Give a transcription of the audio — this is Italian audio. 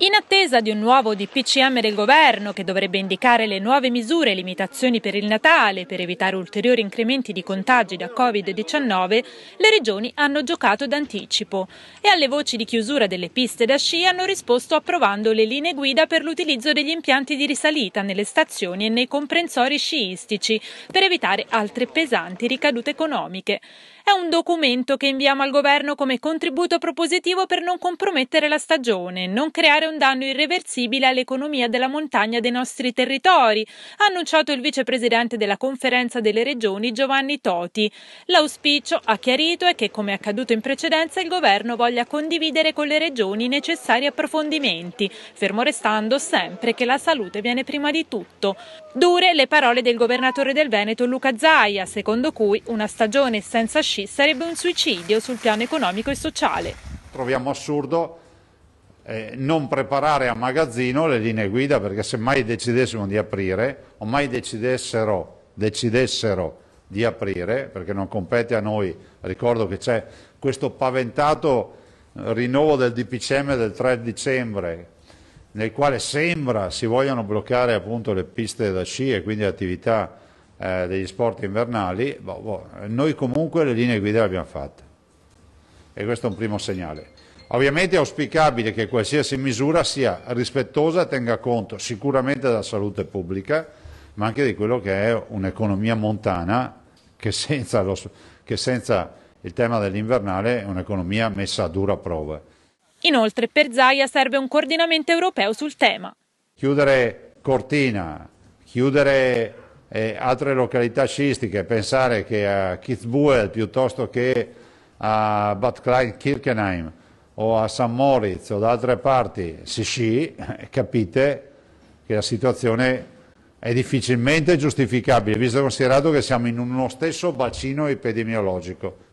In attesa di un nuovo DPCM del governo che dovrebbe indicare le nuove misure e limitazioni per il Natale per evitare ulteriori incrementi di contagi da Covid-19, le regioni hanno giocato d'anticipo e alle voci di chiusura delle piste da sci hanno risposto approvando le linee guida per l'utilizzo degli impianti di risalita nelle stazioni e nei comprensori sciistici per evitare altre pesanti ricadute economiche. È un documento che inviamo al governo come contributo propositivo per non compromettere la stagione, non creare un danno irreversibile all'economia della montagna dei nostri territori, ha annunciato il vicepresidente della Conferenza delle Regioni Giovanni Toti. L'auspicio, ha chiarito, è che come accaduto in precedenza il governo voglia condividere con le regioni i necessari approfondimenti, fermo restando sempre che la salute viene prima di tutto. Dure le parole del governatore del Veneto Luca Zaia, secondo cui una stagione senza sci sarebbe un suicidio sul piano economico e sociale. Troviamo assurdo eh, non preparare a magazzino le linee guida perché se mai decidessimo di aprire o mai decidessero, decidessero di aprire, perché non compete a noi, ricordo che c'è questo paventato eh, rinnovo del DPCM del 3 dicembre nel quale sembra si vogliano bloccare appunto le piste da sci e quindi attività eh, degli sport invernali, boh, boh, noi comunque le linee guida le abbiamo fatte e questo è un primo segnale. Ovviamente è auspicabile che qualsiasi misura sia rispettosa e tenga conto sicuramente della salute pubblica, ma anche di quello che è un'economia montana che senza, lo, che senza il tema dell'invernale è un'economia messa a dura prova. Inoltre per Zaia serve un coordinamento europeo sul tema. Chiudere Cortina, chiudere eh, altre località sciistiche, pensare che a Kitzbühel piuttosto che a Bad Klein Kirkenheim o a San Moritz o da altre parti si sci, eh, capite che la situazione è difficilmente giustificabile, visto considerato che siamo in uno stesso bacino epidemiologico.